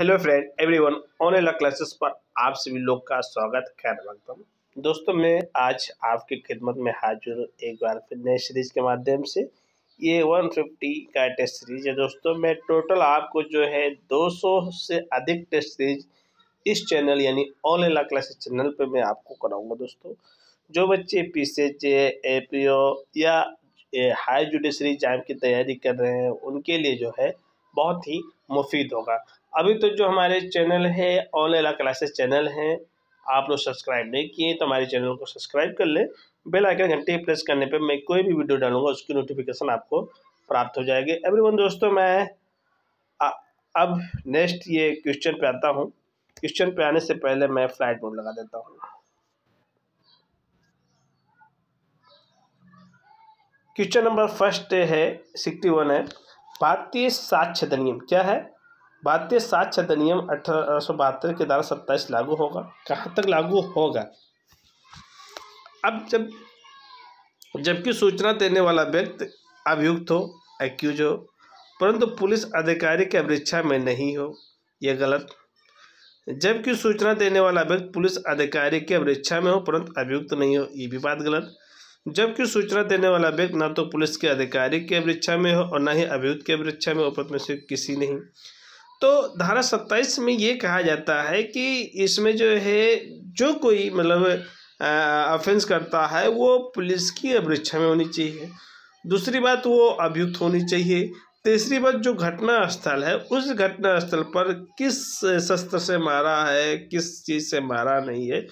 hello friend everyone online classes पर आप सभी लोग का स्वागत खैर वक्तम दोस्तों मैं आज आपकी खिदमत में हाजिर हूँ एक बार फिर नए सीरीज के माध्यम से ये 150 का टेस्ट सीरीज है दोस्तों मैं टोटल आपको जो है 200 से अधिक टेस्ट सीरीज इस चैनल यानी ऑनलाइन क्लासेस चैनल पर मैं आपको कराऊंगा दोस्तों जो बच्चे P C H A P O या हाई जुडिशरी एग्जाम की तैयारी कर रहे हैं उनके लिए जो है बहुत ही मुफीद होगा अभी तो जो हमारे चैनल है ऑल एला क्लासेस चैनल है आप लोग सब्सक्राइब नहीं किए तो हमारे चैनल को सब्सक्राइब कर लें बेल आइकन घंटे प्रेस करने पर मैं कोई भी वीडियो डालूंगा उसकी नोटिफिकेशन आपको प्राप्त हो जाएगी एवरीवन दोस्तों मैं आ, अब नेक्स्ट ये क्वेश्चन पे आता हूँ क्वेश्चन पे आने से पहले मैं फ्लाइट मोड लगा देता हूँ क्वेश्चन नंबर फर्स्ट है सिक्सटी वन है भारतीय साक्ष्य अधिनियम क्या है भारतीय साक्षरता नियम अठारह सौ बहत्तर के द्वारा सत्ताईस लागू होगा कहाँ तक लागू होगा अब जब जबकि सूचना देने वाला व्यक्ति अभियुक्त हो एक्यूज हो परंतु पुलिस अधिकारी की अभिक्षा में नहीं हो यह गलत जबकि सूचना देने वाला व्यक्ति पुलिस अधिकारी की अभिक्षा में हो परंतु अभियुक्त नहीं हो ये भी बात गलत जबकि सूचना देने वाला व्यक्ति ना तो पुलिस के अधिकारी की अभिक्षा में हो और न ही अभियुक्त की अभिक्षा में हो परंतु में से किसी नहीं तो धारा सत्ताईस में ये कहा जाता है कि इसमें जो है जो कोई मतलब ऑफेंस करता है वो पुलिस की अवरक्षा में होनी चाहिए दूसरी बात वो अभियुक्त होनी चाहिए तीसरी बात जो घटना स्थल है उस घटना स्थल पर किस शस्त्र से मारा है किस चीज़ से मारा नहीं है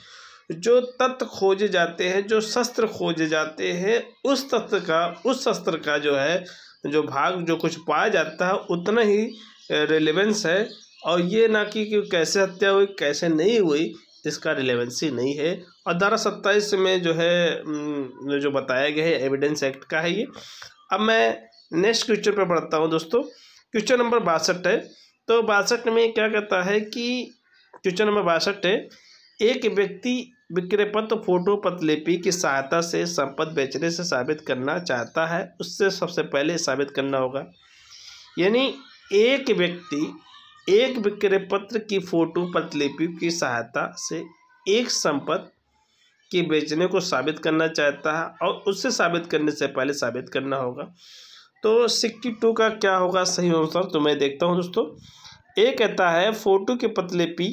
जो तत्व खोजे जाते हैं जो शस्त्र खोजे जाते हैं उस तत्व का उस शस्त्र का जो है जो भाग जो कुछ पाया जाता है उतना ही रिलेवेंस है और ये ना कि कैसे हत्या हुई कैसे नहीं हुई इसका रिलेवेंसी नहीं है और धारा सत्ताईस में जो है जो बताया गया है एविडेंस एक्ट का है ये अब मैं नेक्स्ट क्वेश्चन पर पढ़ता हूँ दोस्तों क्वेश्चन नंबर बासठ है तो बासठ में क्या कहता है कि क्वेश्चन नंबर बासठ है एक व्यक्ति विक्रय पत्र फोटो पतलिपि की सहायता से संपत्ति बेचने से साबित करना चाहता है उससे सबसे पहले साबित करना होगा यानी एक व्यक्ति एक विक्रय पत्र की फोटो प्रतिलिपि की सहायता से एक संपत्ति के बेचने को साबित करना चाहता है और उससे साबित करने से पहले साबित करना होगा तो सिक्की टू का क्या होगा सही अनुसार तो मैं देखता हूँ दोस्तों एक कहता है फोटो की प्रतिलिपि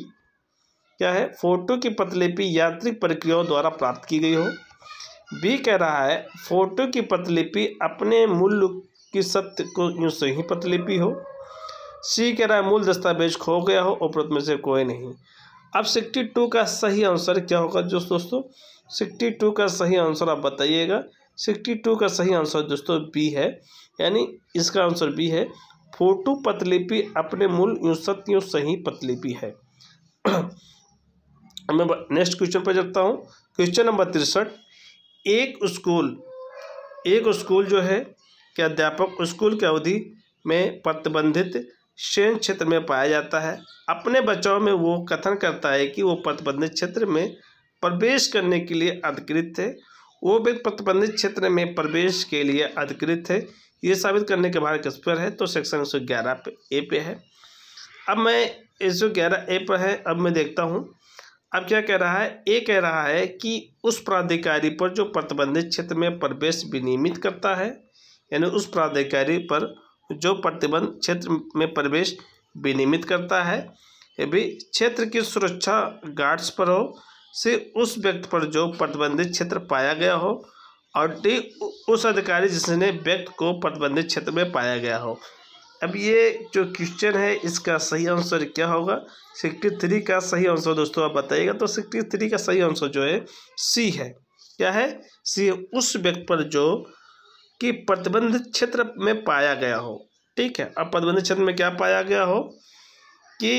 क्या है फोटो की प्रतिलिपि यांत्रिक प्रक्रियाओं द्वारा प्राप्त की गई हो बी कह रहा है फोटो की पतलिपि अपने मूल्य की सत्य को यूँ सही पतलिपि हो सी कह रहा है मूल दस्तावेज खो गया हो उपरोक्त में से कोई नहीं अब सिक्सटी टू का सही आंसर क्या होगा जो दोस्तों सिक्सटी टू का सही आंसर आप बताइएगा सिक्सटी टू का सही आंसर दोस्तों बी है यानी इसका आंसर बी है फोटो पतलिपि अपने मूल यूँ सत्य सही पतलिपि है मैं नेक्स्ट क्वेश्चन पर चलता हूँ क्वेश्चन नंबर तिरसठ एक स्कूल एक स्कूल जो है के अध्यापक स्कूल की अवधि में प्रतिबंधित शयन क्षेत्र में पाया जाता है अपने बचाव में वो कथन करता है कि वो प्रतिबंधित क्षेत्र में प्रवेश करने के लिए अधिकृत थे वो भी प्रतिबंधित क्षेत्र में प्रवेश के लिए अधिकृत थे ये साबित करने के किस पर है तो सेक्शन एक सौ ग्यारह पे ए पे है अब मैं एक सौ ग्यारह ए पर है अब मैं देखता हूँ अब क्या कह रहा है ये कह रहा है कि उस प्राधिकारी पर जो प्रतिबंधित क्षेत्र में प्रवेश विनियमित करता है यानी उस प्राधिकारी पर जो प्रतिबंध क्षेत्र में प्रवेश विनियमित करता है यदि क्षेत्र की सुरक्षा गार्ड्स पर हो से उस व्यक्ति पर जो प्रतिबंधित क्षेत्र पाया गया हो और डी उस अधिकारी जिसने व्यक्ति को प्रतिबंधित क्षेत्र में पाया गया हो अब ये जो क्वेश्चन है इसका सही आंसर क्या होगा सिक्सटी थ्री का सही आंसर दोस्तों आप बताइएगा तो सिक्सटी थ्री का सही आंसर जो है सी है क्या है सी उस व्यक्ति पर जो कि प्रतिबंधित क्षेत्र में पाया गया हो ठीक है अब प्रतिबंधित क्षेत्र में क्या पाया गया हो कि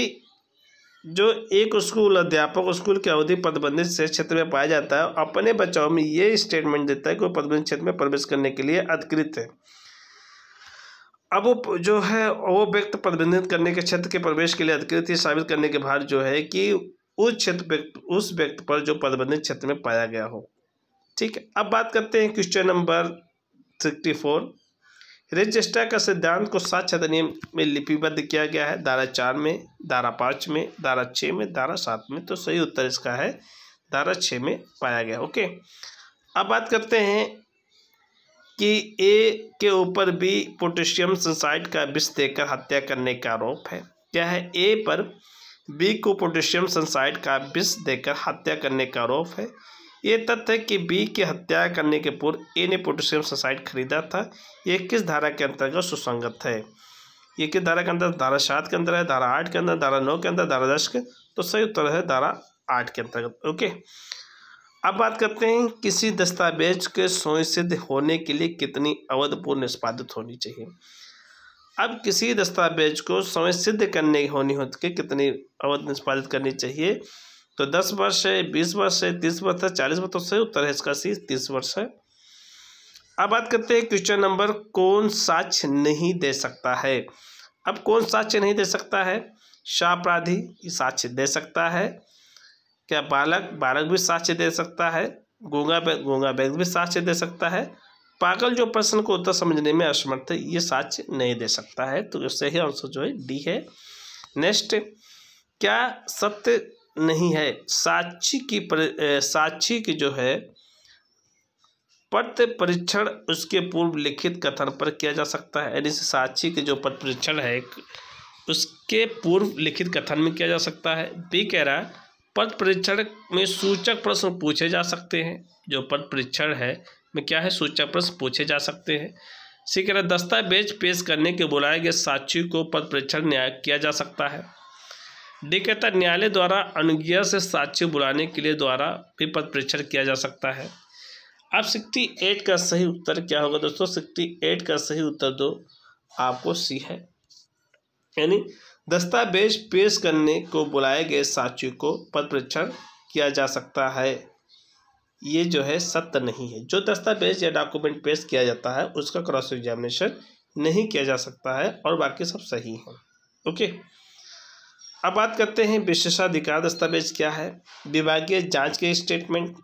जो एक स्कूल अध्यापक स्कूल की अवधि प्रतिबंधित क्षेत्र में पाया जाता है अपने बचाव में ये स्टेटमेंट देता है कि वो प्रतिबंधित क्षेत्र में प्रवेश करने के लिए अधिकृत है अब वो जो है वो व्यक्ति प्रतिबंधित करने के क्षेत्र के प्रवेश के लिए अधिकृत ही साबित करने के बाद जो है कि उस क्षेत्र व्यक्ति उस व्यक्ति पर जो प्रतिबंधित क्षेत्र में पाया गया हो ठीक है अब बात करते हैं क्वेश्चन नंबर सिक्सटी फोर रजिस्ट्रा का सिद्धांत को छत अधिनियम में लिपिबद्ध किया गया है धारा चार में धारा पाँच में धारा छः में धारा सात में तो सही उत्तर इसका है धारा छः में पाया गया ओके अब बात करते हैं कि ए के ऊपर बी पोटेशियम सनसाइड का विष देकर हत्या करने का आरोप है क्या है ए पर बी को पोटेशियम सनसाइड का विष देकर हत्या करने का आरोप है ये तथ्य कि बी की हत्या करने के पूर्व ए ने पोटेशियम सोसाइड खरीदा था ये किस धारा के अंतर्गत सुसंगत है ये किस धारा के अंदर धारा सात के अंदर है धारा आठ के अंदर धारा नौ के अंदर धारा दस के तो सही उत्तर है धारा आठ के अंतर्गत ओके अब बात करते हैं किसी दस्तावेज के स्वयंसिद्ध होने के लिए कितनी अवध निष्पादित होनी चाहिए अब किसी दस्तावेज को स्वयं सिद्ध करने होनी होती है कितनी अवध निष्पादित करनी चाहिए तो दस वर्ष है बीस वर्ष है तीस वर्ष है चालीस वर्ष तो से उत्तर है इसका सी तीस वर्ष है अब बात करते हैं क्वेश्चन नंबर कौन साक्ष नहीं दे सकता है अब कौन साक्ष्य नहीं दे सकता है शापराधी साक्ष्य दे सकता है क्या बालक बालक भी साक्ष्य दे सकता है गोंगा बैग गोंगा बैग भी साक्ष्य दे सकता है पागल जो प्रश्न को उत्तर समझने में असमर्थ है ये साक्ष्य नहीं दे सकता है तो सही आंसर जो है डी है नेक्स्ट क्या सत्य नहीं है साक्षी की पर, साक्षी की जो है पट परीक्षण उसके पूर्व लिखित कथन पर किया जा सकता है यानी साक्षी के जो पट परीक्षण है उसके पूर्व लिखित कथन में किया जा सकता है बी कह रहा है पद परीक्षण में सूचक प्रश्न पूछे जा सकते हैं जो पद परीक्षण है में क्या है सूचक प्रश्न पूछे जा सकते हैं सी कह रहा दस्तावेज पेश करने के बुलाए गए साक्षी को पद परीक्षण न्याय किया जा सकता है डी कहता न्यायालय द्वारा अनुज्ञा से साक्षी बुलाने के लिए द्वारा भी पद परीक्षण किया जा सकता है अब सिक्सटी एट का सही उत्तर क्या होगा दोस्तों सिक्सटी एट का सही उत्तर दो आपको सी है यानी दस्तावेज पेश करने को बुलाए गए साक्षी को पद परीक्षण किया जा सकता है ये जो है सत्य नहीं है जो दस्तावेज या डॉक्यूमेंट पेश किया जाता है उसका क्रॉस एग्जामिनेशन नहीं किया जा सकता है और बाकी सब सही है ओके अब बात करते हैं विशेषाधिकार दस्तावेज क्या है विभागीय जांच के स्टेटमेंट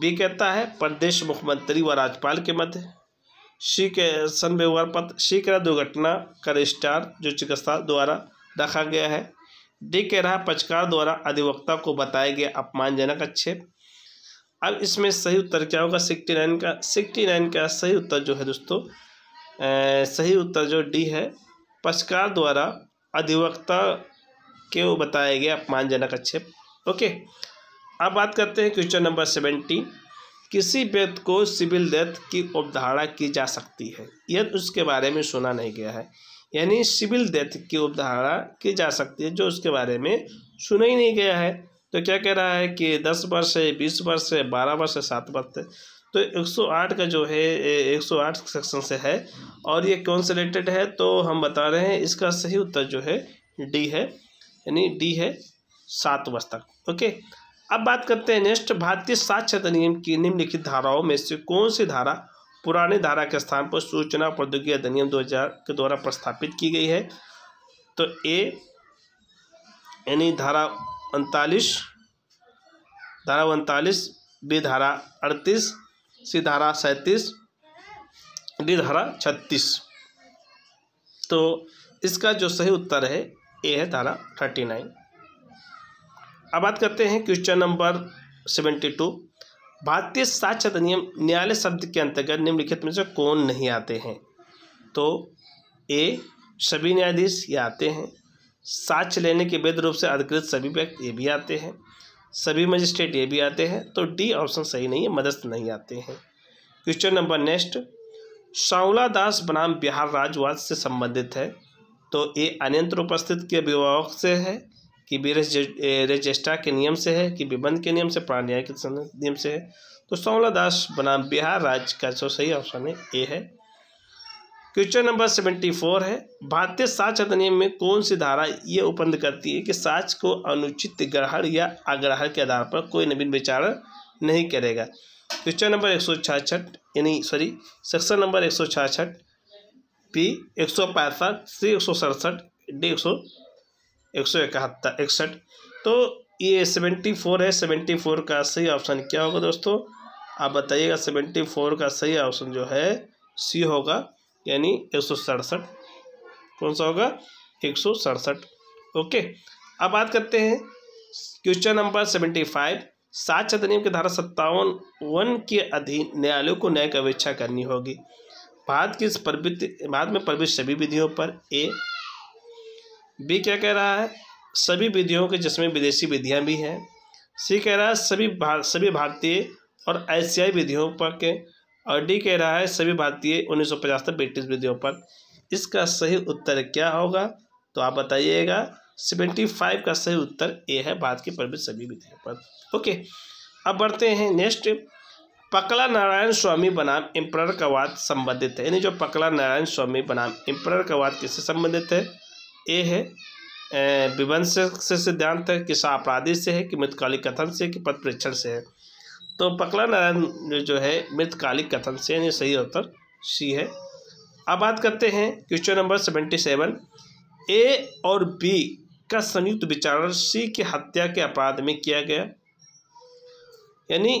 बी कहता है प्रदेश मुख्यमंत्री व राज्यपाल के मध्य सी के सन व्यवहार पत्र सी कह दुर्घटना का रजिस्ट्रार जो चिकित्सा द्वारा रखा गया है डी कह रहा पचकार द्वारा अधिवक्ता को बताया गया अपमानजनक अच्छे अब इसमें सही उत्तर क्या होगा सिक्सटी नाइन का सिक्सटी नाइन का सही उत्तर जो है दोस्तों सही उत्तर जो डी है पचकार द्वारा अधिवक्ता के वो बताए गए अपमानजनक अक्षेप ओके अब बात करते हैं क्वेश्चन नंबर सेवेंटीन किसी व्यक्ति को सिविल डेथ की उपधारणा की जा सकती है यदि उसके बारे में सुना नहीं गया है यानी सिविल डेथ की उपधारणा की जा सकती है जो उसके बारे में सुना ही नहीं गया है तो क्या कह रहा है कि दस वर्ष है बीस वर्ष है बारह वर्ष है सात वर्ष तो 108 का जो है 108 सेक्शन से है और ये कौन से रिलेटेड है तो हम बता रहे हैं इसका सही उत्तर जो है डी है यानी डी है सात वर्ष तक ओके अब बात करते हैं नेक्स्ट भारतीय साक्षरता नियम की निम्नलिखित धाराओं में से कौन सी धारा पुराने धारा के स्थान पर सूचना प्रौद्योगिकी अधिनियम 2000 के द्वारा प्रस्तापित की गई है तो ए यानी धारा उनतालीस धारा उनतालीस बी धारा अड़तीस सी धारा सैंतीस डी धारा छत्तीस तो इसका जो सही उत्तर है ए है धारा थर्टी नाइन अब बात करते हैं क्वेश्चन नंबर सेवेंटी टू भारतीय साक्षर अधिनियम न्यायालय शब्द के अंतर्गत निम्नलिखित में से कौन नहीं आते हैं तो ए सभी न्यायाधीश ये आते हैं साक्ष्य लेने के वैध रूप से अधिकृत सभी व्यक्ति ये भी आते हैं सभी मजिस्ट्रेट ये भी आते हैं तो डी ऑप्शन सही नहीं है मदस्थ नहीं आते हैं question number next Shawla Das बनाम बिहार राज्यवाद से संबंधित है तो ये अनियंत्र उपस्थित के अभिभावक से है कि रजिस्ट्रा के नियम से है कि विबंध के नियम से प्राण्याय के नियम से है तो शावला दास बनाम बिहार राज्य का जो सही ऑप्शन है ए है क्वेश्चन नंबर सेवेंटी फोर है भारतीय साक्ष अधिनियम में कौन सी धारा ये उपन्द करती है कि साक्ष को अनुचित ग्रहण या अग्रहण के आधार पर कोई नवीन विचार नहीं करेगा क्वेश्चन नंबर एक सौ छियासठ यानी सॉरी सेक्शन नंबर एक सौ छियासठ पी एक सौ पैंसठ सी एक सौ सड़सठ डी एक सौ एक सौ इकहत्तर इकसठ तो ये सेवेंटी फोर है सेवेंटी फोर का सही ऑप्शन क्या होगा दोस्तों आप बताइएगा सेवेंटी फोर का सही ऑप्शन जो है सी होगा यानी एक सौ सड़सठ कौन सा होगा एक सौ सड़सठ ओके अब बात करते हैं क्वेश्चन नंबर सेवेंटी फाइव सात अधिनियम की धारा सत्तावन वन के अधीन न्यायालयों को न्यायिक अवेक्षा करनी होगी भारत की प्रवृत्ति भारत में प्रवृत्त सभी विधियों पर ए बी क्या कह रहा है सभी विधियों के जिसमें विदेशी विधियां भी हैं सी कह रहा है सभी भार, सभी भारतीय और एशियाई विधियों पर के और डी कह रहा है सभी भारतीय उन्नीस सौ पचहत्तर ब्रिटिश विधियों पर इसका सही उत्तर क्या होगा तो आप बताइएगा सेवेंटी फाइव का सही उत्तर ए है भारत की प्रवृत्त सभी विधियों पर ओके अब बढ़ते हैं नेक्स्ट पकला नारायण स्वामी बनाम एम्प्रर का वाद संबंधित है यानी जो पकला नारायण स्वामी बनाम एम्प्रर का वाद किससे संबंधित है ए है विवंश से सिद्धांत है किसा अपराधी से है कि मृतकालिक कथन से कि पद परीक्षण से है तो पकला नारायण जो है मृतकालिक कथन से यानी सही उत्तर सी है अब बात करते हैं question number seventy seven A और बी का संयुक्त विचारण सी की हत्या के अपराध में किया गया यानी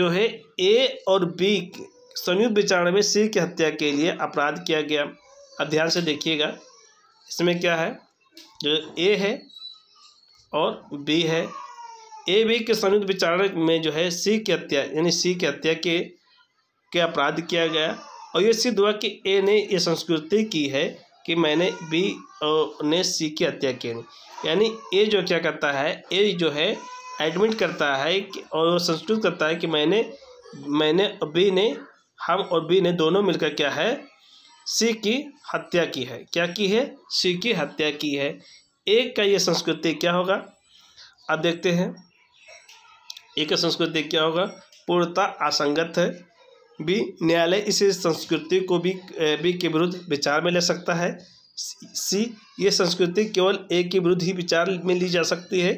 जो है ए और बी संयुक्त विचारण में सी की हत्या के लिए अपराध किया गया अब ध्यान से देखिएगा इसमें क्या है जो ए है और बी है ए बी के संयुक्त विचारण में जो है सी की हत्या यानी सी की हत्या के के अपराध किया गया और ये सिद्ध हुआ कि ए ने ये संस्कृति की है कि मैंने बी ने सी की हत्या की यानी ए जो क्या करता है ए जो है एडमिट करता है कि और संस्कृत करता है कि मैंने मैंने बी ने हम और बी ने दोनों मिलकर क्या है सी की हत्या की है क्या की है सी की हत्या की है एक का ये संस्कृति क्या होगा अब देखते हैं एक संस्कृति क्या होगा पूर्णता असंगत है बी न्यायालय इस संस्कृति को भी बी के विरुद्ध विचार में ले सकता है सी ये संस्कृति केवल ए के विरुद्ध ही विचार में ली जा सकती है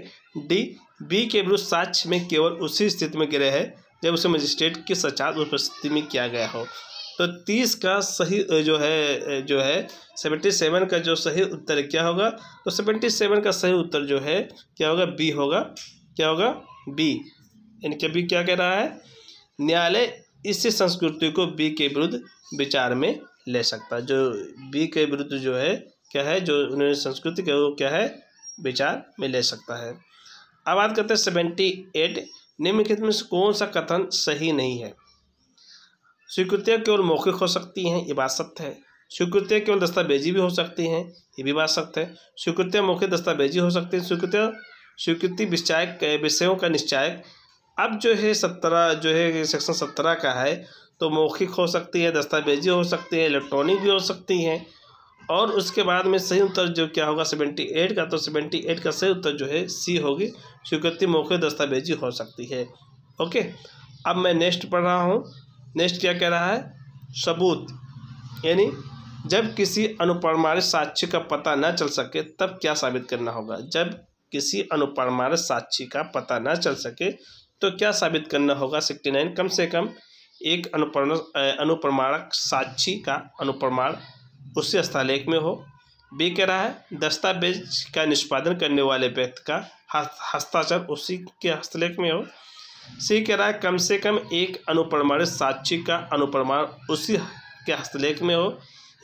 डी बी के विरुद्ध साक्ष्य में केवल उसी स्थिति में गिरे है जब उसे मजिस्ट्रेट की सचात उपस्थिति में किया गया हो तो तीस का सही जो है जो है सेवेंटी सेवन का जो सही उत्तर क्या होगा तो सेवेंटी सेवन का सही उत्तर जो है क्या होगा बी होगा क्या होगा बी यानी अभी क्या कह रहा है न्यायालय इस संस्कृति को बी के विरुद्ध विचार में ले सकता है जो बी के विरुद्ध जो है क्या है जो उन्होंने संस्कृति के वो क्या है विचार में ले सकता है अब बात करते हैं सेवेंटी एट निम्नलिखित में कौन सा कथन सही नहीं है स्वीकृतियाँ केवल मौखिक हो सकती हैं ये बात सत्य है स्वीकृतियाँ केवल दस्तावेजी भी हो सकती हैं ये भी बात सत्य है स्वीकृतियाँ मौखिक दस्तावेजी हो सकती हैं स्वीकृतियाँ स्वीकृति विषय विषयों का निश्चायक अब जो है सत्रह जो है सेक्शन सत्रह का है तो मौखिक हो सकती है दस्तावेजी हो सकती है इलेक्ट्रॉनिक भी हो सकती हैं और उसके बाद में सही उत्तर जो क्या होगा सेवेंटी एट का तो सेवेंटी एट का सही उत्तर जो है सी होगी स्वीकृति मौखिक दस्तावेजी हो सकती है ओके अब मैं नेक्स्ट पढ़ रहा हूँ नेक्स्ट क्या कह रहा है सबूत यानी जब किसी अनुपरमाणित साक्षी का पता ना चल सके तब क्या साबित करना होगा जब किसी अनुपरमाणित साक्षी का पता ना चल सके तो क्या साबित करना होगा सिक्सटी नाइन कम से कम एक अनुप्रण अनुप्रमाणक साक्षी का अनुप्रमाण उसी स्थलेख में हो बी कह रहा है दस्तावेज का निष्पादन करने वाले व्यक्ति का हस्ताक्षर उसी के हस्तलेख में हो सी कह रहा है कम से कम एक अनुप्रमाणित साक्षी का अनुप्रमाण उसी के हस्तलेख में हो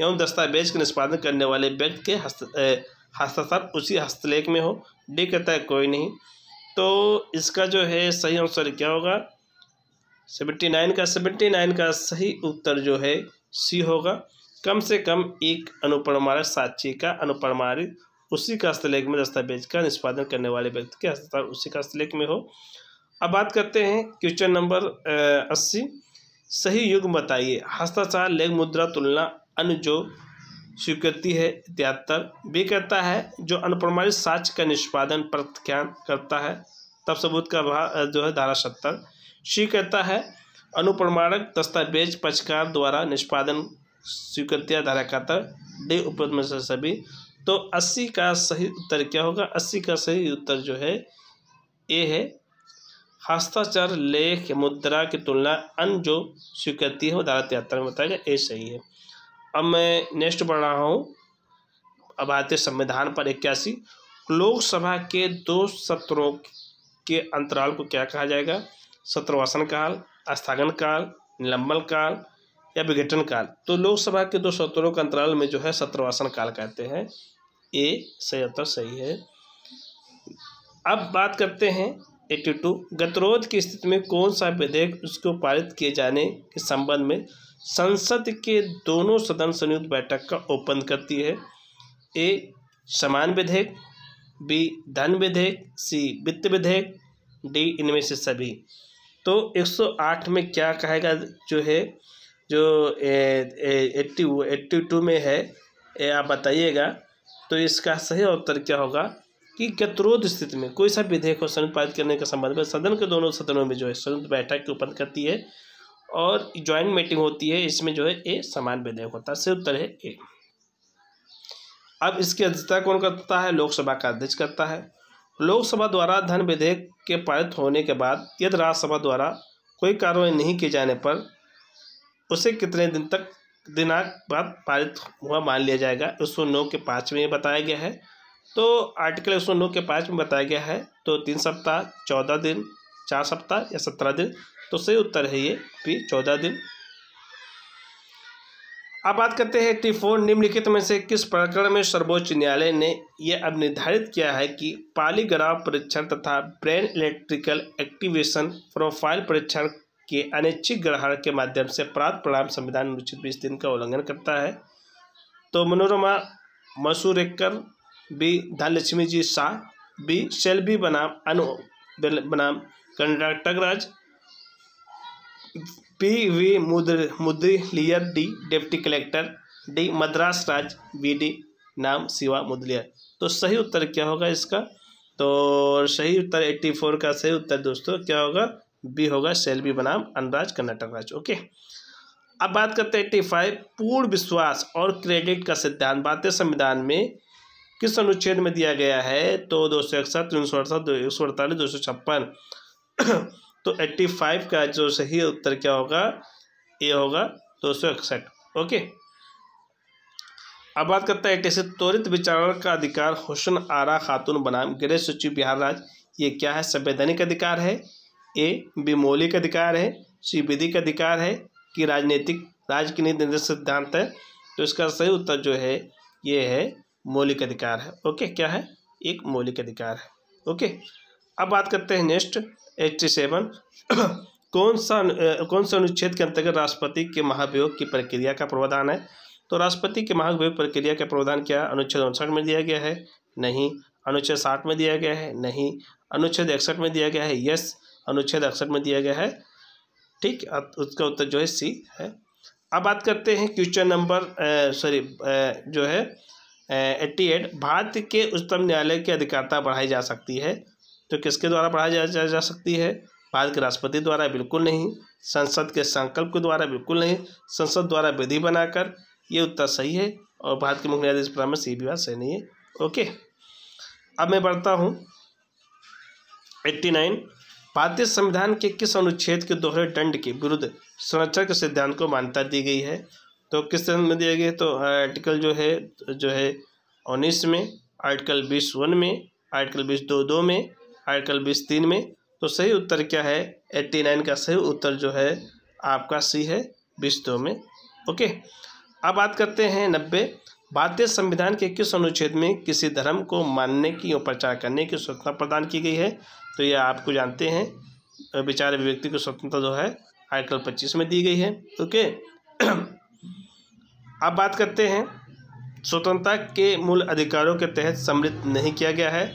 एवं दस्तावेज का निष्पादन करने वाले व्यक्ति के हस्त हस्ताक्षर उसी हस्तलेख में हो डी कहता है कोई नहीं तो इसका जो है सही आंसर क्या होगा सेवेंटी नाइन का सेवेंटी नाइन का सही उत्तर जो है सी होगा कम से कम एक अनुप्रमाणित साक्षी का अनुप्रमाणित उसी का हस्तलेख में दस्तावेज का निष्पादन करने वाले व्यक्ति के हस्ताक्षर उसी का हस्तलेख में हो अब बात करते हैं क्वेश्चन नंबर अस्सी सही युग बताइए हस्ताचार लेख मुद्रा तुलना अनुजो स्वीकृति है तिहत्तर बी कहता है जो अनुप्रमाणित साक्ष्य का निष्पादन प्रत्याख्यान करता है तब सबूत का जो है धारा सत्तर सी कहता है अनुप्रमाणक दस्तावेज पक्षकार द्वारा निष्पादन स्वीकृतियाँ धारा इकहत्तर डे उपलब्ध में से सभी तो अस्सी का सही उत्तर क्या होगा अस्सी का सही उत्तर जो है ए है हस्ताक्षर लेख मुद्रा की तुलना अन्य जो स्वीकृति है वो धारा तिहत्तर में बताएगा ए सही है अब मैं नेक्स्ट बढ़ रहा हूँ अब आते संविधान पर इक्यासी लोकसभा के दो सत्रों के अंतराल को क्या कहा जाएगा सत्रवासन काल स्थगन काल निलंबन काल या विघटन काल तो लोकसभा के दो सत्रों के अंतराल में जो है सत्रवासन काल कहते हैं ए सही उत्तर सही है अब बात करते हैं एट्टी टू गतिरोध की स्थिति में कौन सा विधेयक उसको पारित किए जाने के संबंध में संसद के दोनों सदन संयुक्त बैठक का ओपन करती है ए समान विधेयक बी धन विधेयक सी वित्त विधेयक डी इनमें से सभी तो 108 में क्या कहेगा जो है जो एट्टी एट्टी टू में है ए, आप बताइएगा तो इसका सही उत्तर क्या होगा कि गतिरोध स्थिति में कोई सा विधेयक को संयुक्त पारित करने के संबंध में सदन के दोनों सदनों में जो है संयुक्त बैठक की उपन करती है और ज्वाइंट मीटिंग होती है इसमें जो है ए समान विधेयक होता है सही उत्तर है ए अब इसकी अध्यक्षता कौन करता है लोकसभा का अध्यक्ष करता है लोकसभा द्वारा धन विधेयक के पारित होने के बाद यदि राज्यसभा द्वारा कोई कार्रवाई नहीं किए जाने पर उसे कितने दिन तक दिनांक बाद पारित हुआ मान लिया जाएगा एक सौ नौ के पाँच में बताया गया है तो आर्टिकल एक सौ नौ के पाँच में बताया गया है तो तीन सप्ताह चौदह दिन चार सप्ताह या सत्रह दिन तो सही उत्तर है ये पी चौदह दिन अब बात करते हैं टी फोर निम्नलिखित में से किस प्रकरण में सर्वोच्च न्यायालय ने यह अब निर्धारित किया है कि पालीग्राफ परीक्षण तथा ब्रेन इलेक्ट्रिकल एक्टिवेशन प्रोफाइल परीक्षण के अनैच्छिक ग्रहण के माध्यम से प्राप्त परिणाम संविधान अनुच्छेद बीस दिन का उल्लंघन करता है तो मनोरमा मसूरेकर बी धनलक्ष्मी जी शाह बी शेल्बी बनाम अनु बनाम कर्नाटक राज पी वी मुद्र Mudaliar D deputy collector D Madras Raj B D नाम शिवा मुदलियर तो सही उत्तर क्या होगा इसका तो सही उत्तर एट्टी फोर का सही उत्तर दोस्तों क्या होगा बी होगा सेल्बी बनाम अनराज कर्नाटक राज ओके अब बात करते हैं एट्टी फाइव पूर्ण विश्वास और क्रेडिट का सिद्धांत भारतीय संविधान में किस अनुच्छेद में दिया गया है तो दो सौ इकसठ तीन सौ अड़सठ दो एक सौ अड़तालीस दो सौ छप्पन तो एट्टी फाइव का जो सही उत्तर क्या होगा ये होगा दो सौ इकसठ ओके अब बात करते हैं से त्वरित विचारण का अधिकार हुसन आरा खातून बनाम गृह सचिव बिहार राज्य ये क्या है संवैधानिक अधिकार है ए बिमौलिक अधिकार है सी विधिक अधिकार है कि राजनीतिक राज्य के नीति निर्देश सिद्धांत है तो इसका सही उत्तर जो है ये है मौलिक अधिकार है ओके क्या है एक मौलिक अधिकार है ओके अब बात करते हैं नेक्स्ट एट्टी सेवन कौन सा कौन सा अनुच्छेद के अंतर्गत राष्ट्रपति के महाभियोग की प्रक्रिया का प्रावधान है तो राष्ट्रपति के महाभियोग प्रक्रिया का प्रावधान क्या अनुच्छेद उनसठ में दिया गया है नहीं अनुच्छेद साठ में दिया गया है नहीं अनुच्छेद इकसठ में दिया गया है यस अनुच्छेद इकसठ में दिया गया है ठीक उसका उत्तर जो है सी है अब बात करते हैं क्वेश्चन नंबर सॉरी जो है एट्टी एट भारत के उच्चतम न्यायालय की अधिकारता बढ़ाई जा सकती है तो किसके द्वारा पढ़ाई जा, जा, जा सकती है भारत के राष्ट्रपति द्वारा बिल्कुल नहीं संसद के संकल्प के द्वारा बिल्कुल नहीं संसद द्वारा विधि बनाकर ये उत्तर सही है और भारत के मुख्य न्यायाधीश परामर्श ये भी बात सही नहीं है ओके अब मैं बढ़ता हूँ एट्टी नाइन भारतीय संविधान के किस अनुच्छेद के दोहरे दंड के विरुद्ध संरक्षण के सिद्धांत को मान्यता दी गई है तो किस तरह में दिया गया तो आर्टिकल जो है जो है उन्नीस में आर्टिकल बीस वन में आर्टिकल बीस दो दो में आर्टिकल बीस तीन में तो सही उत्तर क्या है एट्टी नाइन का सही उत्तर जो है आपका सी है बीस दो में ओके अब बात करते हैं नब्बे भारतीय संविधान के किस अनुच्छेद में किसी धर्म को मानने की और प्रचार करने की स्वतंत्रता प्रदान की गई है तो यह आपको जानते हैं विचार अभिव्यक्ति की स्वतंत्रता जो है आर्टिकल पच्चीस में दी गई है ओके अब बात करते हैं स्वतंत्रता के मूल अधिकारों के तहत सम्मिलित नहीं किया गया है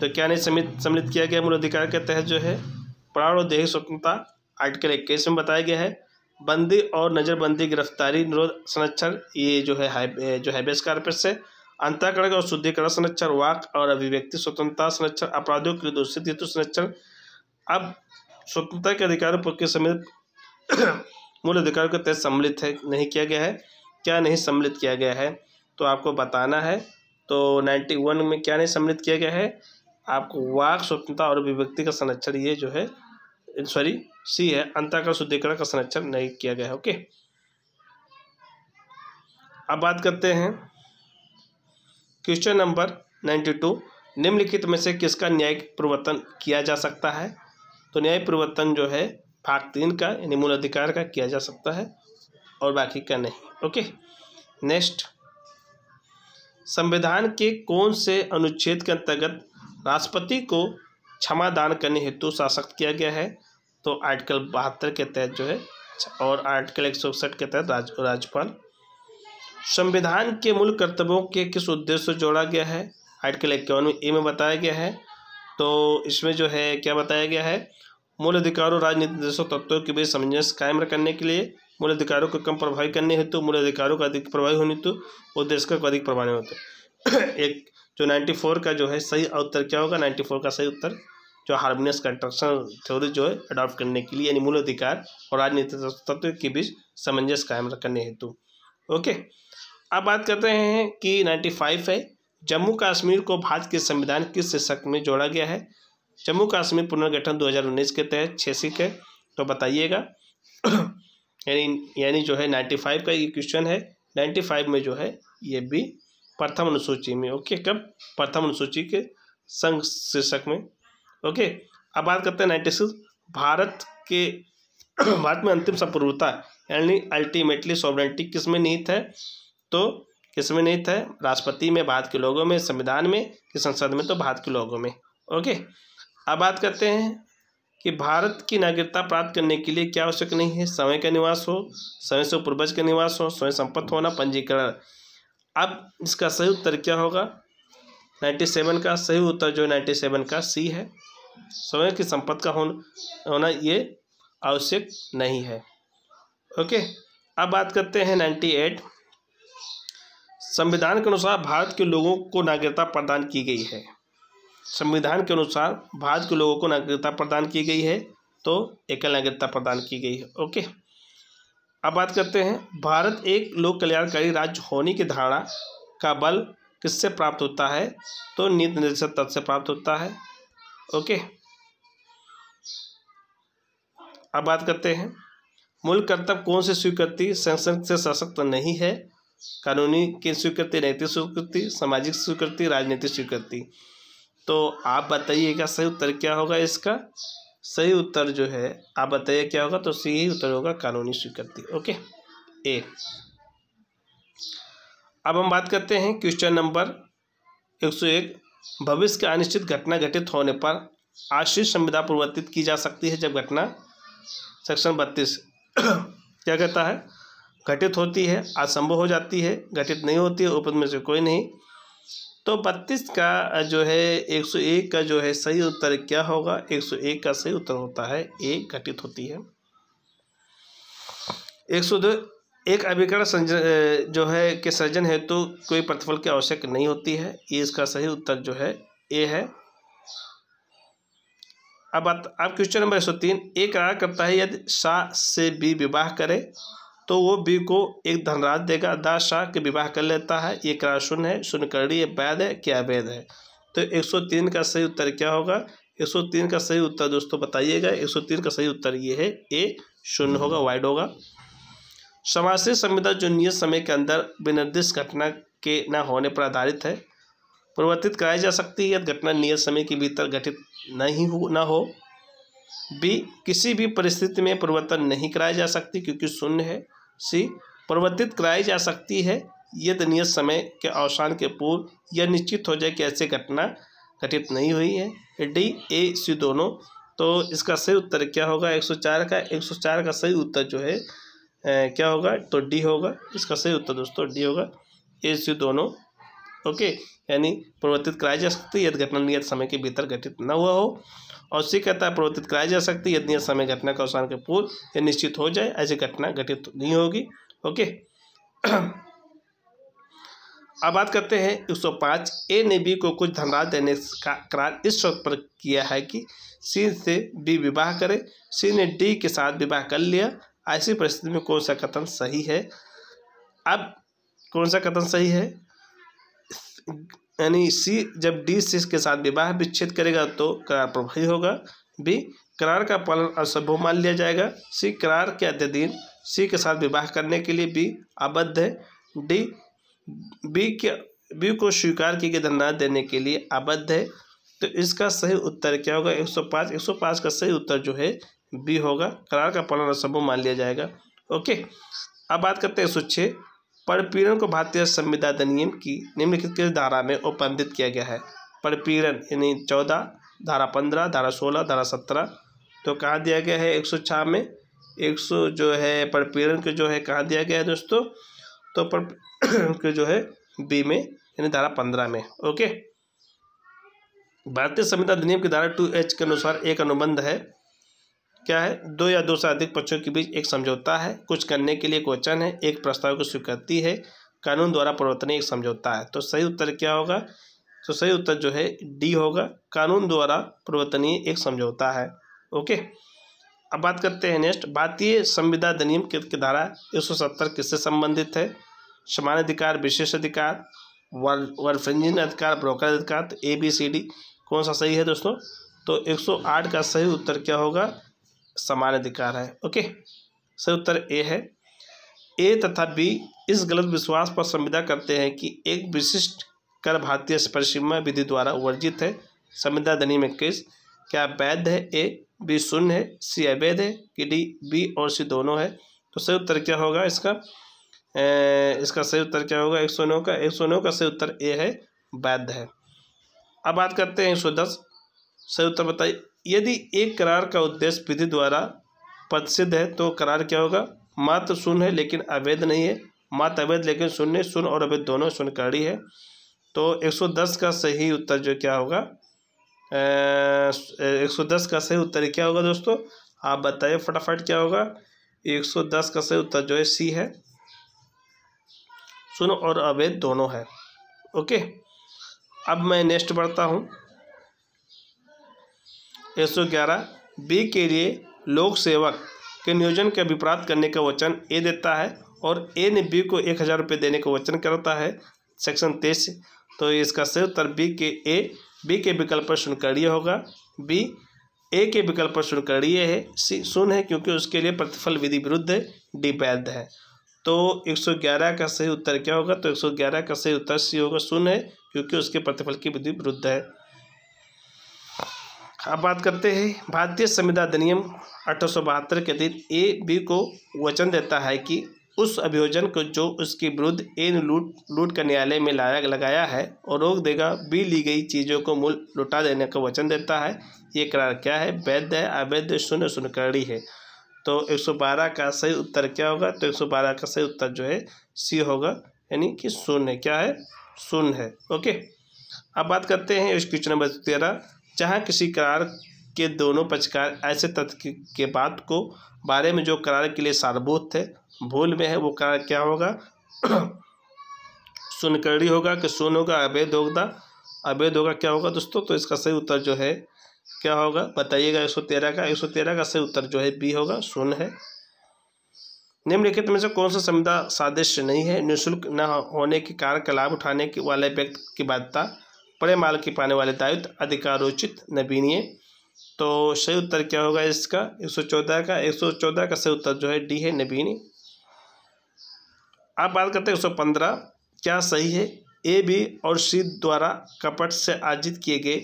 तो क्या नहीं सम्मिलित सम्मिलित किया गया मूल अधिकार के तहत जो है प्राण और देह स्वतंत्रता आर्टिकल इक्कीस में बताया गया है बंदी और नज़रबंदी गिरफ्तारी निरोध संरक्षण ये जो है, है जो हैबेस से है और शुद्धिकरण संरक्षण वाक और अभिव्यक्ति स्वतंत्रता संरक्षण अपराधों के दोषित हेतु संरक्षण अब स्वतंत्रता के अधिकारों पर के समेत मूल अधिकारों के तहत सम्मिलित है नहीं किया गया है क्या नहीं सम्मिलित किया गया है तो आपको बताना है तो नाइन्टी वन में क्या नहीं सम्मिलित किया गया है आपको वाक स्वतंत्रता और अभिव्यक्ति का संरक्षण ये जो है सॉरी सी है का शुद्धिकरण का संरक्षण नहीं किया गया है ओके अब बात करते हैं क्वेश्चन नंबर नाइन्टी टू निम्नलिखित में से किसका न्यायिक प्रवर्तन किया जा सकता है तो न्यायिक प्रवर्तन जो है भाग तीन का यानी मूल अधिकार का किया जा सकता है और बाकी का नहीं ओके नेक्स्ट संविधान के कौन से अनुच्छेद के अंतर्गत राष्ट्रपति को क्षमा दान करने हेतु सशक्त किया गया है तो आर्टिकल बहत्तर के तहत जो है और आर्टिकल एक के तहत राज राज्यपाल संविधान के मूल कर्तव्यों के किस उद्देश्य से जोड़ा गया है आर्टिकल इक्यावनवे ए में बताया गया है तो इसमें जो है क्या बताया गया है मूल अधिकारों राजनीति देशों तत्वों के बीच सामंजस्य कायम करने के लिए मूल अधिकारों को कम प्रभावी करने हेतु मूल अधिकारों का अधिक प्रभावी होने हेतु उद्देश्य का अधिक प्रभावी होता एक तो 94 का जो है सही उत्तर क्या होगा 94 का सही उत्तर जो हारमोनियस कंट्रक्शन थ्योरी जो है अडॉप्ट करने के लिए यानी मूल अधिकार और राजनीतिक तत्व के बीच सामंजस्य कायम रखने हेतु ओके अब बात करते हैं कि फाइव है जम्मू कश्मीर को भारत के संविधान किस शीर्षक में जोड़ा गया है जम्मू कश्मीर पुनर्गठन 2019 के तहत छः है तो बताइएगा यानी यानी जो है 95 का ये क्वेश्चन है 95 में जो है ये भी प्रथम अनुसूची में ओके कब प्रथम अनुसूची के संघ शीर्षक में ओके अब बात करते हैं नाइन्टी सिक्स भारत के भारत में अंतिम संपूर्णता यानी अल्टीमेटली सॉवरेंटी किस में निहित है तो किस में निहित है राष्ट्रपति में भारत के लोगों में संविधान में कि संसद में तो भारत के लोगों में ओके अब बात करते हैं कि भारत की नागरिकता प्राप्त करने के लिए क्या आवश्यक नहीं है समय का निवास हो समय से पूर्वज का निवास हो स्वयं संपत्त होना पंजीकरण अब इसका सही उत्तर क्या होगा नाइन्टी सेवन का सही उत्तर जो नाइन्टी सेवन का सी है स्वयं की संपत्ति का होना ये आवश्यक नहीं है ओके अब बात करते हैं नाइन्टी एट संविधान के अनुसार भारत के लोगों को नागरिकता प्रदान की गई है संविधान के अनुसार भारत के लोगों को नागरिकता प्रदान की गई है तो एकल नागरिकता प्रदान की गई है ओके अब बात करते हैं भारत एक लोक कल्याणकारी राज्य होने की धारणा का बल किससे प्राप्त होता है तो नीति निर्देशक तत्व से प्राप्त होता है ओके अब बात करते हैं मूल कर्तव्य कौन से स्वीकृति संसद से सशक्त नहीं है कानूनी की स्वीकृति नैतिक स्वीकृति सामाजिक स्वीकृति राजनीतिक स्वीकृति तो आप बताइएगा सही उत्तर क्या होगा इसका सही उत्तर जो है आप बताइए क्या होगा तो सही उत्तर होगा कानूनी स्वीकृति ओके ए अब हम बात करते हैं क्वेश्चन नंबर एक सौ एक भविष्य के अनिश्चित घटना घटित होने पर आश्रित संविदा परिवर्तित की जा सकती है जब घटना सेक्शन बत्तीस क्या कहता है घटित होती है असंभव हो जाती है घटित नहीं होती है उपद में से कोई नहीं तो बत्तीस का जो है एक सौ एक का जो है सही उत्तर क्या होगा एक सौ एक का सही उत्तर होता है एक घटित होती है एक सौ दो एक अभिकरण संज जो है के सर्जन हेतु तो कोई प्रतिफल की आवश्यक नहीं होती है ये इसका सही उत्तर जो है ए है अब अब क्वेश्चन नंबर एक सौ तीन एक करार करता है यदि शाह से बी विवाह करे तो वो बी को एक धनराज देगा दास शाह के विवाह कर लेता है ये क्या शून्य है शून्य करी वैध है क्या वैध है तो एक सौ तीन का सही उत्तर क्या होगा एक सौ तीन का सही उत्तर दोस्तों बताइएगा एक सौ तीन का सही उत्तर ये है ए शून्य होगा वाइड होगा से संविदा जो नियत समय के अंदर विनिर्दिष्ट घटना के न होने पर आधारित है परिवर्तित कराई जा सकती है यदि घटना नियत समय के भीतर घटित नहीं हो न हो बी किसी भी परिस्थिति में परिवर्तन नहीं कराया जा सकती क्योंकि शून्य है सी परिवर्तित कराई जा सकती है यदि नियत समय के अवसान के पूर्व यह निश्चित हो जाए कि ऐसी घटना घटित नहीं हुई है डी ए सी दोनों तो इसका सही उत्तर क्या होगा एक सौ चार का एक सौ चार का सही उत्तर जो है ए, क्या होगा तो डी होगा इसका सही उत्तर दोस्तों डी होगा ए सी दोनों ओके यानी परिवर्तित कराई जा सकती है यदि घटना नियत समय के भीतर घटित न हुआ हो और सी के तहत प्रवर्तित कराई जा सकती है यदि यह समय घटना का अवसान के पूर्व यह निश्चित हो जाए ऐसी घटना घटित नहीं होगी ओके अब बात करते हैं एक सौ पाँच ए ने बी को कुछ धनराशि देने का करार इस शर्त पर किया है कि सी से बी विवाह करे सी ने डी के साथ विवाह कर लिया ऐसी परिस्थिति में कौन सा कथन सही है अब कौन सा कथन सही है यानी सी जब डी सी के साथ विवाह विच्छेद करेगा तो करार प्रभावी होगा बी करार का पालन असंभव मान लिया जाएगा सी करार के अध्यधीन सी के साथ विवाह करने के लिए बी आबद्ध है डी बी के बी को स्वीकार की गई धनराशि देने के लिए आबद्ध है तो इसका सही उत्तर क्या होगा एक सौ पाँच एक सौ पाँच का सही उत्तर जो है बी होगा करार का पालन असंभव मान लिया जाएगा ओके अब बात करते हैं एक सौ छः परपीड़न को भारतीय संविदा अधिनियम की निम्नलिखित किस धारा में उपबंधित किया गया है परपीड़न यानी चौदह धारा पंद्रह धारा सोलह धारा सत्रह तो कहाँ दिया गया है एक सौ छः में एक सौ जो है परपीड़न के जो है कहाँ दिया गया है दोस्तों तो पर के जो है बी में यानी धारा पंद्रह में ओके भारतीय संविधान अधिनियम की धारा टू एच के अनुसार एक अनुबंध है क्या है दो या दो से अधिक पक्षों के बीच एक समझौता है कुछ करने के लिए एक वचन है एक प्रस्ताव की स्वीकृति है कानून द्वारा परिवर्तनीय एक समझौता है तो सही उत्तर क्या होगा तो सही उत्तर जो है डी होगा कानून द्वारा परिवर्तनीय एक समझौता है ओके अब बात करते हैं नेक्स्ट भारतीय संविदा अधिनियम की धारा एक सौ सत्तर किससे संबंधित है समान अधिकार विशेष अधिकार वर्फ्रेंजिन अधिकार ब्रोकर अधिकार तो ए बी सी डी कौन सा सही है दोस्तों तो एक सौ आठ का सही उत्तर क्या होगा समान अधिकार है ओके सही उत्तर ए है ए तथा बी इस गलत विश्वास पर संविदा करते हैं कि एक विशिष्ट कर भारतीय स्पर्शीमा विधि द्वारा वर्जित है संविदा धनी में किस क्या वैध है ए बी शून्य है सी अवैध है कि डी बी और सी दोनों है तो सही उत्तर क्या होगा इसका ए, इसका सही उत्तर क्या होगा एक सौ नौ का एक सौ नौ का सही उत्तर ए है वैध है अब बात करते हैं एक सौ दस सही उत्तर बताइए यदि एक करार का उद्देश्य विधि द्वारा सिद्ध है तो करार क्या होगा मात्र शून्य है लेकिन अवैध नहीं है मात्र अवैध लेकिन शून्य शून्य और अवैध दोनों शून्यकारी है तो 110 का सही उत्तर जो क्या होगा एक सौ दस का सही उत्तर क्या होगा दोस्तों आप बताइए फटाफट क्या होगा एक सौ दस का सही उत्तर जो है सी है सुन और अवैध दोनों है ओके अब मैं नेक्स्ट बढ़ता हूँ एक सौ ग्यारह बी के लिए लोक सेवक के नियोजन के अभिप्राप्त करने का वचन ए देता है और ए ने बी को एक हज़ार रुपये देने का वचन करता है सेक्शन तेईस तो इसका सही उत्तर बी के ए बी के विकल्प पर शून्यकरणीय होगा बी ए के विकल्प पर शून्यकरणीय है सी शून्य है क्योंकि उसके लिए प्रतिफल विधि विरुद्ध डी वैध है तो 111 का सही उत्तर क्या होगा तो 111 का सही उत्तर सी होगा शून्य है क्योंकि उसके प्रतिफल की विधि विरुद्ध है अब बात करते हैं भारतीय संविधान अधिनियम अठारह के अधीन ए बी को वचन देता है कि उस अभियोजन को जो उसके विरुद्ध ए ने लूट लूट कर न्यायालय में लाया लगाया है और रोक देगा बी ली गई चीज़ों को मूल लुटा देने का वचन देता है ये करार क्या है वैध है अवैध शून्य शून्यकरणी है तो 112 का सही उत्तर क्या होगा तो 112 का सही उत्तर जो है सी होगा यानी कि शून्य क्या है शून्य है ओके अब बात करते हैं क्वेश्चन नंबर तेरह जहाँ किसी करार के दोनों पक्षकार ऐसे तथ्य के बात को बारे में जो करार के लिए सारभूत थे भूल में है वो करार क्या होगा सुनकरी होगा कि सुन होगा अवैध होगा अवैध होगा क्या होगा दोस्तों तो इसका सही उत्तर जो है क्या होगा बताइएगा एक सौ तेरह का एक सौ तेरह का सही उत्तर जो है बी होगा सुन है निम्नलिखित में से कौन सा संविदा सादृश्य नहीं है निःशुल्क न होने के कारण का लाभ उठाने के वाले व्यक्ति की बाध्यता बड़े माल के पाने वाले दायित्व अधिकारोचित नवीनीय तो सही उत्तर क्या होगा इसका एक सौ चौदह का एक सौ चौदह का सही उत्तर जो है डी है नबीनी आप बात करते हैं एक सौ पंद्रह क्या सही है ए बी और सी द्वारा कपट से आर्जित किए गए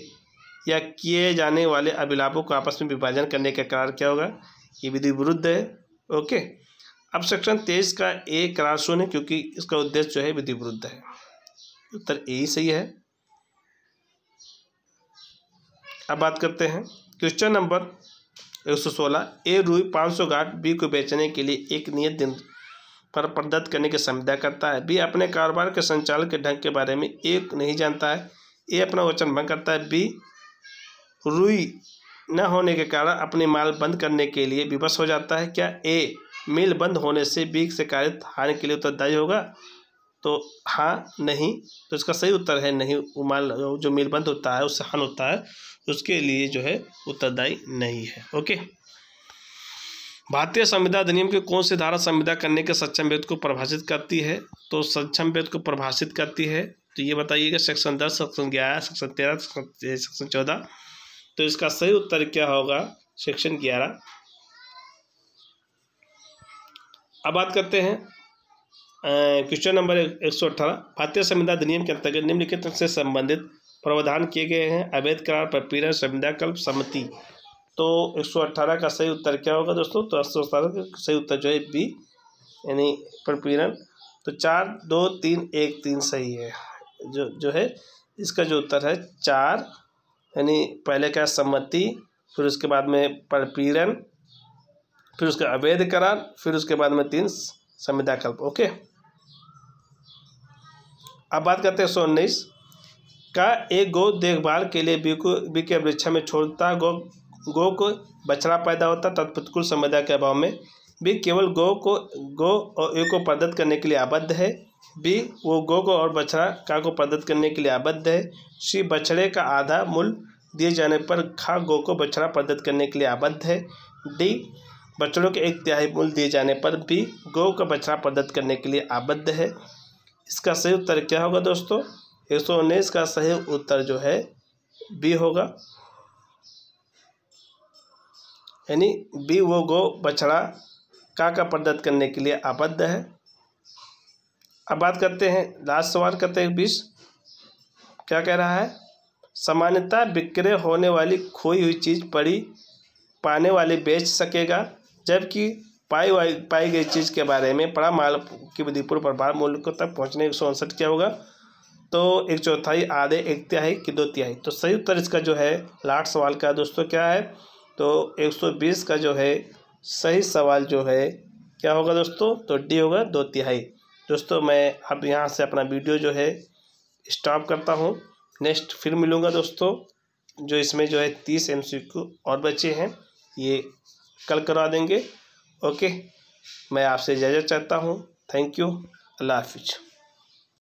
या किए जाने वाले अभिलाभों को आपस में विभाजन करने का करार क्या होगा ये विधि विरुद्ध है ओके अब सेक्शन तेईस का ए करार शून्य क्योंकि इसका उद्देश्य जो है विधि विरुद्ध है उत्तर ए ही सही है अब बात करते हैं क्वेश्चन नंबर एक सौ सोलह ए रूई पाँच सौ गाठ बी को बेचने के लिए एक नियत दिन पर प्रदत्त करने की संविधा करता है बी अपने कारोबार के संचालन के ढंग के बारे में एक नहीं जानता है ए अपना वचन भंग करता है बी रुई न होने के कारण अपने माल बंद करने के लिए विवश हो जाता है क्या ए मिल बंद होने से बी से कार्य हानि के लिए उत्तरदायी होगा तो हाँ नहीं तो इसका सही उत्तर है नहीं वो माल जो मिल बंद होता है उससे हान होता है उसके लिए जो है उत्तरदायी नहीं है ओके भारतीय संविधान अधिनियम के कौन सी धारा संविदा करने के सक्षम वेद को परिभाषित करती है तो सक्षम वेद को परिभाषित करती है तो ये बताइएगा सेक्शन दस सेक्शन ग्यारह सेक्शन तेरह सेक्शन चौदह तो इसका सही उत्तर क्या होगा सेक्शन ग्यारह अब बात करते हैं क्वेश्चन नंबर एक सौ अठारह भारतीय संविधान अधिनियम के अंतर्गत निम्नलिखित से संबंधित प्रावधान किए गए हैं अवैध करार प्रपीड़न संविधाकल्प सम्मति तो एक सौ अट्ठारह का सही उत्तर क्या होगा दोस्तों तो एक सौ अठारह का सही उत्तर जो है बी यानी प्रपीड़न तो चार दो तीन एक तीन सही है जो जो है इसका जो उत्तर है चार यानी पहले क्या सम्मति फिर उसके बाद में प्रपीड़न फिर उसका अवैध करार फिर उसके बाद में तीन संविधाकल्प ओके अब बात करते हैं सौ उन्नीस का एक गौ देखभाल के लिए बी के वृक्षा में छोड़ता गौ गौ को बछड़ा पैदा होता तत्प्रतिकूल समुदाय के अभाव में भी केवल गौ को गौ और ए को प्रदत्त करने के लिए आबद्ध है बी वो गौ को और बछड़ा का को प्रदत्त करने के लिए आबद्ध है सी बछड़े का आधा मूल्य दिए जाने पर खा गौ को बछड़ा प्रदत्त करने के लिए आबद्ध है डी बछड़ों के एक तिहाई मूल्य दिए जाने पर भी गौ का बछड़ा प्रदत्त करने के लिए आबद्ध है इसका सही उत्तर क्या होगा दोस्तों एक सौ उन्नीस का सही उत्तर जो है बी होगा यानी बी वो गो बछड़ा का का प्रदत्त करने के लिए आबद्ध है अब बात करते हैं लास्ट सवाल करते हैं बीस क्या कह रहा है सामान्यतः विक्रय होने वाली खोई हुई चीज़ पड़ी पाने वाले बेच सकेगा जबकि पाई वाई पाई गई चीज़ के बारे में पड़ा माल की विधिपुर पर बार मूल्य तक पहुँचने एक सौ उनसठ क्या होगा तो एक चौथाई आधे एक तिहाई कि दो तिहाई तो सही उत्तर इसका जो है लास्ट सवाल का दोस्तों क्या है तो एक सौ बीस का जो है सही सवाल जो है क्या होगा दोस्तों तो डी होगा दो तिहाई दोस्तों मैं अब यहाँ से अपना वीडियो जो है स्टॉप करता हूँ नेक्स्ट फिर मिलूँगा दोस्तों जो इसमें जो है तीस एम और बचे हैं ये कल करवा देंगे ओके मैं आपसे इजाज़त चाहता हूँ थैंक यू अल्लाह हाफिज़